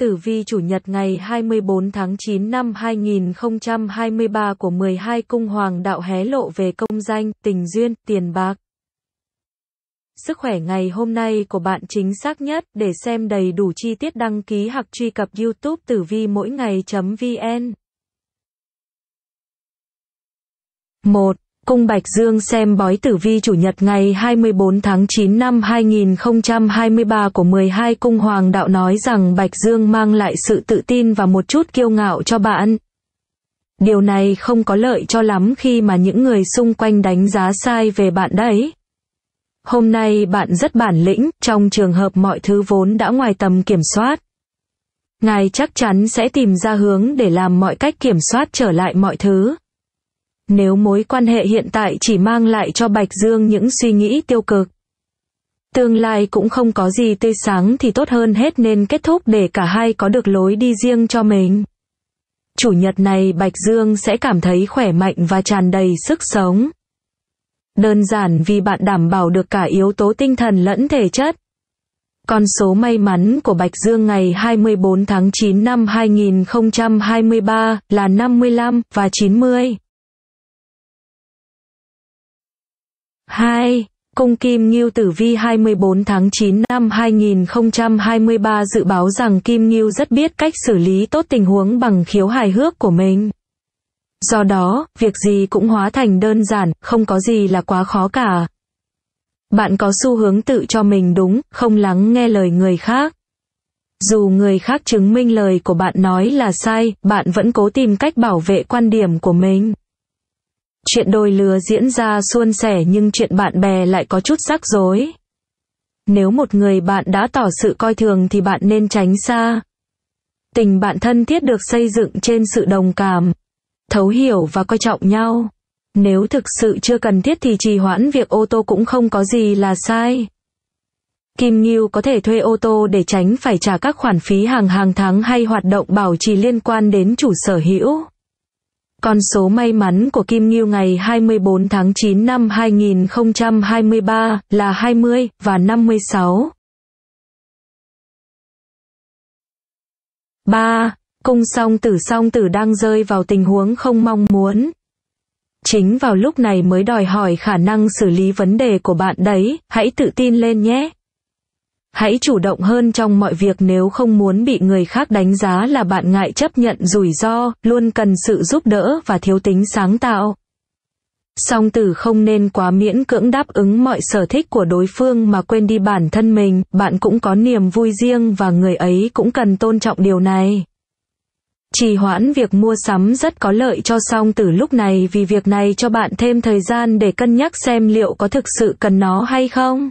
Tử vi chủ nhật ngày 24 tháng 9 năm 2023 của 12 cung hoàng đạo hé lộ về công danh, tình duyên, tiền bạc. Sức khỏe ngày hôm nay của bạn chính xác nhất để xem đầy đủ chi tiết đăng ký hoặc truy cập YouTube tử vi mỗi ngày.vn. 1. Cung Bạch Dương xem bói tử vi chủ nhật ngày 24 tháng 9 năm 2023 của 12 cung hoàng đạo nói rằng Bạch Dương mang lại sự tự tin và một chút kiêu ngạo cho bạn. Điều này không có lợi cho lắm khi mà những người xung quanh đánh giá sai về bạn đấy. Hôm nay bạn rất bản lĩnh trong trường hợp mọi thứ vốn đã ngoài tầm kiểm soát. Ngài chắc chắn sẽ tìm ra hướng để làm mọi cách kiểm soát trở lại mọi thứ. Nếu mối quan hệ hiện tại chỉ mang lại cho Bạch Dương những suy nghĩ tiêu cực, tương lai cũng không có gì tươi sáng thì tốt hơn hết nên kết thúc để cả hai có được lối đi riêng cho mình. Chủ nhật này Bạch Dương sẽ cảm thấy khỏe mạnh và tràn đầy sức sống. Đơn giản vì bạn đảm bảo được cả yếu tố tinh thần lẫn thể chất. Con số may mắn của Bạch Dương ngày 24 tháng 9 năm 2023 là 55 và 90. 2. Cung kim Ngưu Tử Vi 24 tháng 9 năm 2023 dự báo rằng Kim Ngưu rất biết cách xử lý tốt tình huống bằng khiếu hài hước của mình. Do đó, việc gì cũng hóa thành đơn giản, không có gì là quá khó cả. Bạn có xu hướng tự cho mình đúng, không lắng nghe lời người khác. Dù người khác chứng minh lời của bạn nói là sai, bạn vẫn cố tìm cách bảo vệ quan điểm của mình. Chuyện đôi lứa diễn ra suôn sẻ nhưng chuyện bạn bè lại có chút rắc rối. Nếu một người bạn đã tỏ sự coi thường thì bạn nên tránh xa. Tình bạn thân thiết được xây dựng trên sự đồng cảm, thấu hiểu và coi trọng nhau. Nếu thực sự chưa cần thiết thì trì hoãn việc ô tô cũng không có gì là sai. Kim Ngưu có thể thuê ô tô để tránh phải trả các khoản phí hàng hàng tháng hay hoạt động bảo trì liên quan đến chủ sở hữu. Con số may mắn của Kim Ngưu ngày 24 tháng 9 năm 2023 là 20 và 56. 3. Cung song tử song tử đang rơi vào tình huống không mong muốn. Chính vào lúc này mới đòi hỏi khả năng xử lý vấn đề của bạn đấy, hãy tự tin lên nhé. Hãy chủ động hơn trong mọi việc nếu không muốn bị người khác đánh giá là bạn ngại chấp nhận rủi ro, luôn cần sự giúp đỡ và thiếu tính sáng tạo. Song tử không nên quá miễn cưỡng đáp ứng mọi sở thích của đối phương mà quên đi bản thân mình, bạn cũng có niềm vui riêng và người ấy cũng cần tôn trọng điều này. Trì hoãn việc mua sắm rất có lợi cho song tử lúc này vì việc này cho bạn thêm thời gian để cân nhắc xem liệu có thực sự cần nó hay không.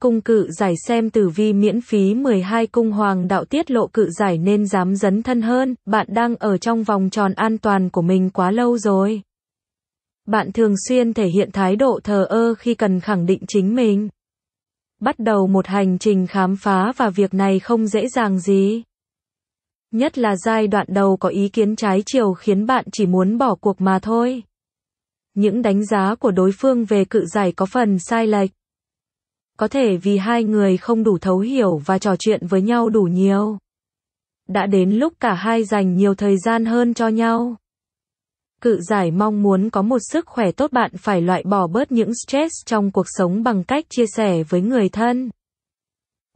cung cự giải xem tử vi miễn phí 12 cung hoàng đạo tiết lộ cự giải nên dám dấn thân hơn, bạn đang ở trong vòng tròn an toàn của mình quá lâu rồi. Bạn thường xuyên thể hiện thái độ thờ ơ khi cần khẳng định chính mình. Bắt đầu một hành trình khám phá và việc này không dễ dàng gì. Nhất là giai đoạn đầu có ý kiến trái chiều khiến bạn chỉ muốn bỏ cuộc mà thôi. Những đánh giá của đối phương về cự giải có phần sai lệch có thể vì hai người không đủ thấu hiểu và trò chuyện với nhau đủ nhiều. Đã đến lúc cả hai dành nhiều thời gian hơn cho nhau. Cự giải mong muốn có một sức khỏe tốt bạn phải loại bỏ bớt những stress trong cuộc sống bằng cách chia sẻ với người thân.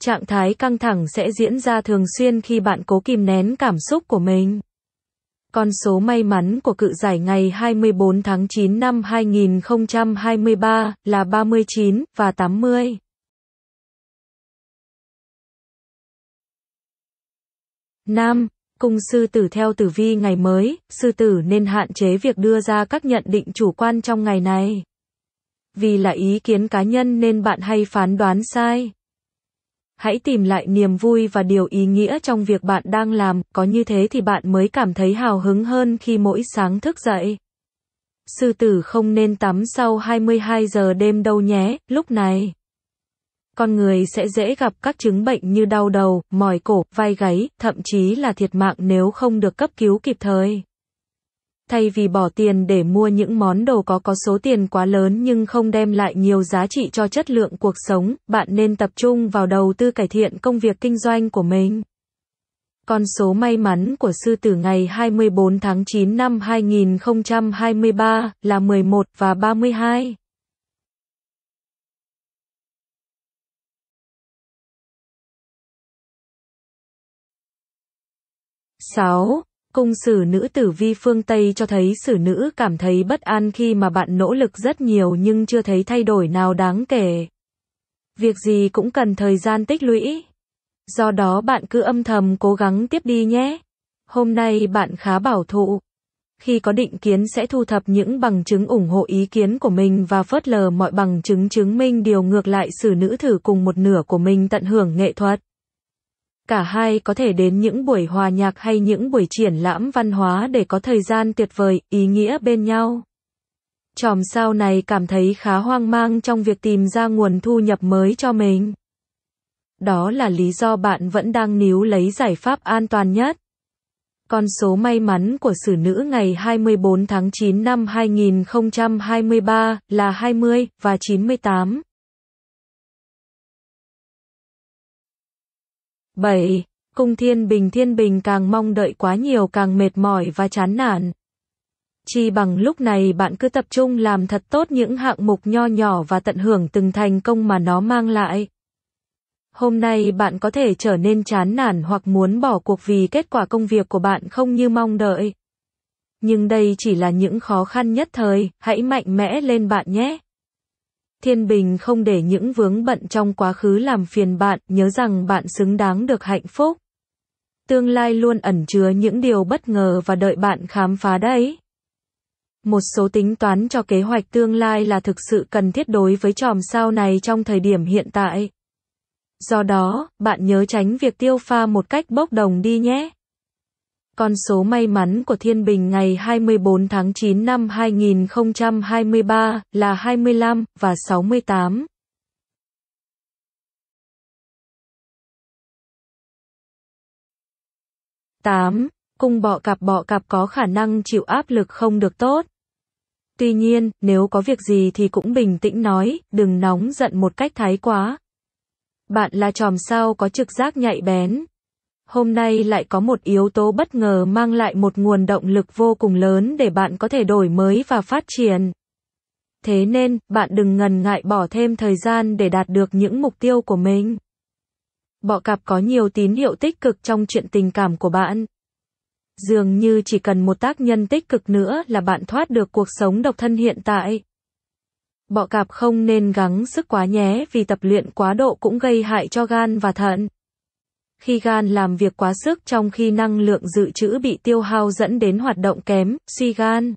Trạng thái căng thẳng sẽ diễn ra thường xuyên khi bạn cố kìm nén cảm xúc của mình. Con số may mắn của cự giải ngày 24 tháng 9 năm 2023 là 39 và 80. Nam, cung sư tử theo tử vi ngày mới, sư tử nên hạn chế việc đưa ra các nhận định chủ quan trong ngày này. Vì là ý kiến cá nhân nên bạn hay phán đoán sai. Hãy tìm lại niềm vui và điều ý nghĩa trong việc bạn đang làm, có như thế thì bạn mới cảm thấy hào hứng hơn khi mỗi sáng thức dậy. Sư tử không nên tắm sau 22 giờ đêm đâu nhé, lúc này con người sẽ dễ gặp các chứng bệnh như đau đầu, mỏi cổ, vai gáy, thậm chí là thiệt mạng nếu không được cấp cứu kịp thời. Thay vì bỏ tiền để mua những món đồ có có số tiền quá lớn nhưng không đem lại nhiều giá trị cho chất lượng cuộc sống, bạn nên tập trung vào đầu tư cải thiện công việc kinh doanh của mình. Con số may mắn của sư tử ngày 24 tháng 9 năm 2023 là 11 và 32. 6. Cung sử nữ tử vi phương Tây cho thấy sử nữ cảm thấy bất an khi mà bạn nỗ lực rất nhiều nhưng chưa thấy thay đổi nào đáng kể. Việc gì cũng cần thời gian tích lũy. Do đó bạn cứ âm thầm cố gắng tiếp đi nhé. Hôm nay bạn khá bảo thụ. Khi có định kiến sẽ thu thập những bằng chứng ủng hộ ý kiến của mình và phớt lờ mọi bằng chứng chứng minh điều ngược lại sử nữ thử cùng một nửa của mình tận hưởng nghệ thuật. Cả hai có thể đến những buổi hòa nhạc hay những buổi triển lãm văn hóa để có thời gian tuyệt vời, ý nghĩa bên nhau. Chòm sao này cảm thấy khá hoang mang trong việc tìm ra nguồn thu nhập mới cho mình. Đó là lý do bạn vẫn đang níu lấy giải pháp an toàn nhất. Con số may mắn của xử nữ ngày 24 tháng 9 năm 2023 là 20 và 98. 7. Cung Thiên Bình Thiên Bình càng mong đợi quá nhiều càng mệt mỏi và chán nản. Chỉ bằng lúc này bạn cứ tập trung làm thật tốt những hạng mục nho nhỏ và tận hưởng từng thành công mà nó mang lại. Hôm nay bạn có thể trở nên chán nản hoặc muốn bỏ cuộc vì kết quả công việc của bạn không như mong đợi. Nhưng đây chỉ là những khó khăn nhất thời, hãy mạnh mẽ lên bạn nhé. Thiên Bình không để những vướng bận trong quá khứ làm phiền bạn, nhớ rằng bạn xứng đáng được hạnh phúc. Tương lai luôn ẩn chứa những điều bất ngờ và đợi bạn khám phá đấy. Một số tính toán cho kế hoạch tương lai là thực sự cần thiết đối với chòm sao này trong thời điểm hiện tại. Do đó, bạn nhớ tránh việc tiêu pha một cách bốc đồng đi nhé. Con số may mắn của Thiên Bình ngày 24 tháng 9 năm 2023 là 25 và 68. tám Cung bọ cạp bọ cạp có khả năng chịu áp lực không được tốt. Tuy nhiên, nếu có việc gì thì cũng bình tĩnh nói, đừng nóng giận một cách thái quá. Bạn là tròm sao có trực giác nhạy bén, Hôm nay lại có một yếu tố bất ngờ mang lại một nguồn động lực vô cùng lớn để bạn có thể đổi mới và phát triển. Thế nên, bạn đừng ngần ngại bỏ thêm thời gian để đạt được những mục tiêu của mình. Bọ cạp có nhiều tín hiệu tích cực trong chuyện tình cảm của bạn. Dường như chỉ cần một tác nhân tích cực nữa là bạn thoát được cuộc sống độc thân hiện tại. Bọ cạp không nên gắng sức quá nhé vì tập luyện quá độ cũng gây hại cho gan và thận khi gan làm việc quá sức trong khi năng lượng dự trữ bị tiêu hao dẫn đến hoạt động kém, suy gan.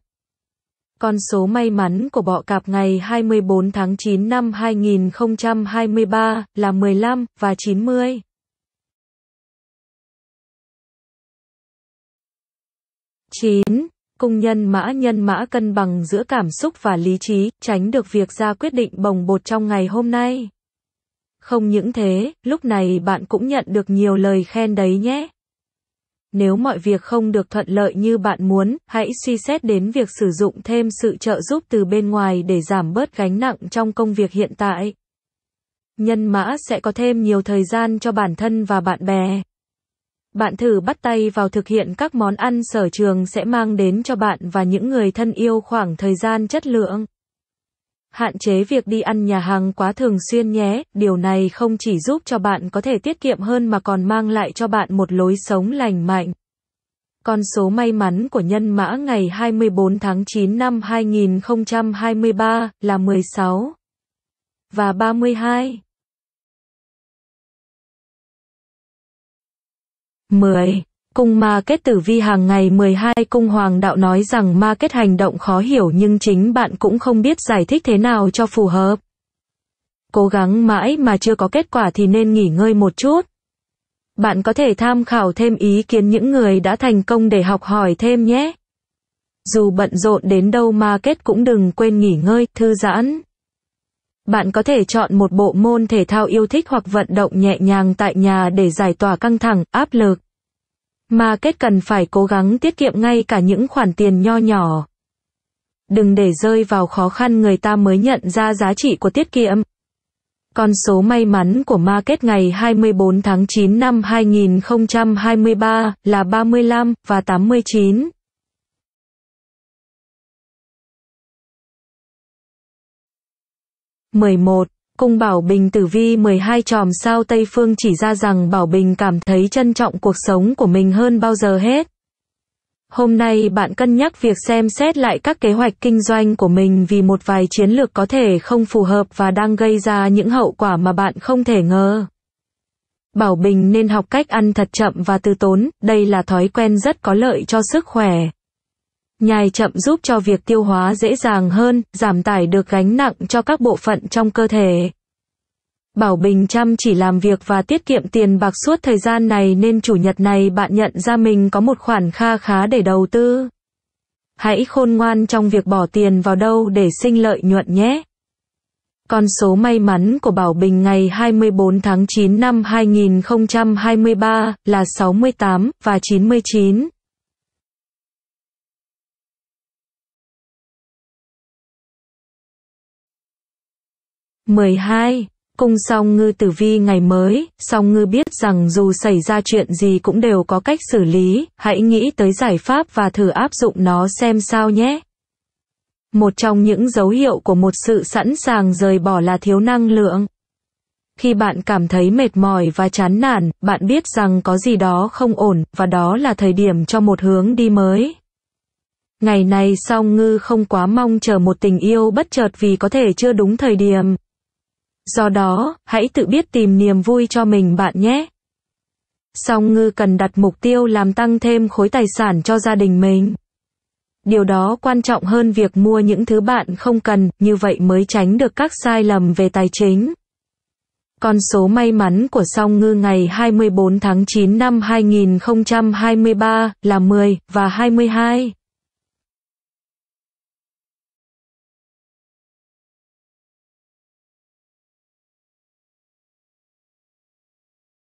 Con số may mắn của bọ cạp ngày 24 tháng 9 năm 2023 là 15 và 90. chín Cung nhân mã nhân mã cân bằng giữa cảm xúc và lý trí, tránh được việc ra quyết định bồng bột trong ngày hôm nay. Không những thế, lúc này bạn cũng nhận được nhiều lời khen đấy nhé. Nếu mọi việc không được thuận lợi như bạn muốn, hãy suy xét đến việc sử dụng thêm sự trợ giúp từ bên ngoài để giảm bớt gánh nặng trong công việc hiện tại. Nhân mã sẽ có thêm nhiều thời gian cho bản thân và bạn bè. Bạn thử bắt tay vào thực hiện các món ăn sở trường sẽ mang đến cho bạn và những người thân yêu khoảng thời gian chất lượng. Hạn chế việc đi ăn nhà hàng quá thường xuyên nhé, điều này không chỉ giúp cho bạn có thể tiết kiệm hơn mà còn mang lại cho bạn một lối sống lành mạnh. Con số may mắn của nhân mã ngày 24 tháng 9 năm 2023 là 16 và 32. 10 Cung ma kết tử vi hàng ngày 12 cung hoàng đạo nói rằng ma kết hành động khó hiểu nhưng chính bạn cũng không biết giải thích thế nào cho phù hợp. Cố gắng mãi mà chưa có kết quả thì nên nghỉ ngơi một chút. Bạn có thể tham khảo thêm ý kiến những người đã thành công để học hỏi thêm nhé. Dù bận rộn đến đâu ma kết cũng đừng quên nghỉ ngơi, thư giãn. Bạn có thể chọn một bộ môn thể thao yêu thích hoặc vận động nhẹ nhàng tại nhà để giải tỏa căng thẳng, áp lực. Kết cần phải cố gắng tiết kiệm ngay cả những khoản tiền nho nhỏ. Đừng để rơi vào khó khăn người ta mới nhận ra giá trị của tiết kiệm. Con số may mắn của Ma Kết ngày 24 tháng 9 năm 2023 là 35 và 89. mười một Cung Bảo Bình tử vi 12 chòm sao Tây Phương chỉ ra rằng Bảo Bình cảm thấy trân trọng cuộc sống của mình hơn bao giờ hết. Hôm nay bạn cân nhắc việc xem xét lại các kế hoạch kinh doanh của mình vì một vài chiến lược có thể không phù hợp và đang gây ra những hậu quả mà bạn không thể ngờ. Bảo Bình nên học cách ăn thật chậm và từ tốn, đây là thói quen rất có lợi cho sức khỏe. Nhai chậm giúp cho việc tiêu hóa dễ dàng hơn, giảm tải được gánh nặng cho các bộ phận trong cơ thể. Bảo Bình chăm chỉ làm việc và tiết kiệm tiền bạc suốt thời gian này nên chủ nhật này bạn nhận ra mình có một khoản kha khá để đầu tư. Hãy khôn ngoan trong việc bỏ tiền vào đâu để sinh lợi nhuận nhé. Con số may mắn của Bảo Bình ngày 24 tháng 9 năm 2023 là 68 và 99. 12. Cung song ngư tử vi ngày mới, song ngư biết rằng dù xảy ra chuyện gì cũng đều có cách xử lý, hãy nghĩ tới giải pháp và thử áp dụng nó xem sao nhé. Một trong những dấu hiệu của một sự sẵn sàng rời bỏ là thiếu năng lượng. Khi bạn cảm thấy mệt mỏi và chán nản, bạn biết rằng có gì đó không ổn, và đó là thời điểm cho một hướng đi mới. Ngày này song ngư không quá mong chờ một tình yêu bất chợt vì có thể chưa đúng thời điểm. Do đó, hãy tự biết tìm niềm vui cho mình bạn nhé. Song ngư cần đặt mục tiêu làm tăng thêm khối tài sản cho gia đình mình. Điều đó quan trọng hơn việc mua những thứ bạn không cần, như vậy mới tránh được các sai lầm về tài chính. Con số may mắn của song ngư ngày 24 tháng 9 năm 2023 là 10 và 22.